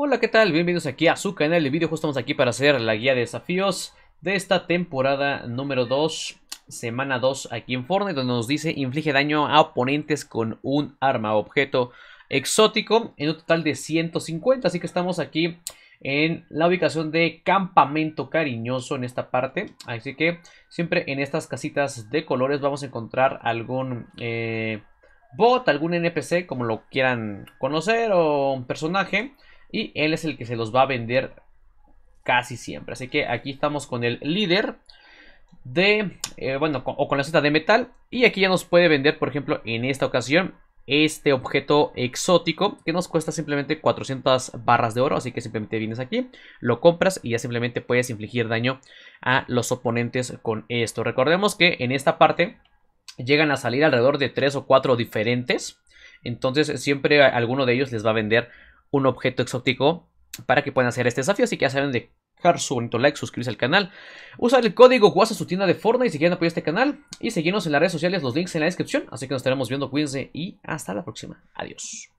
Hola, ¿qué tal? Bienvenidos aquí a su canal de vídeo Estamos aquí para hacer la guía de desafíos de esta temporada número 2, semana 2 aquí en Fortnite, donde nos dice inflige daño a oponentes con un arma objeto exótico en un total de 150. Así que estamos aquí en la ubicación de Campamento Cariñoso en esta parte. Así que siempre en estas casitas de colores vamos a encontrar algún... Eh, bot, algún NPC, como lo quieran conocer, o un personaje y él es el que se los va a vender casi siempre. Así que aquí estamos con el líder de, eh, bueno, o con la cita de metal. Y aquí ya nos puede vender, por ejemplo, en esta ocasión, este objeto exótico que nos cuesta simplemente 400 barras de oro. Así que simplemente vienes aquí, lo compras y ya simplemente puedes infligir daño a los oponentes con esto. Recordemos que en esta parte llegan a salir alrededor de 3 o 4 diferentes. Entonces siempre alguno de ellos les va a vender un objeto exótico para que puedan hacer este desafío. Así que ya saben, dejar su bonito like, suscribirse al canal, usar el código guasa su tienda de Fortnite si quieren apoyar este canal y seguirnos en las redes sociales, los links en la descripción. Así que nos estaremos viendo, cuídense y hasta la próxima. Adiós.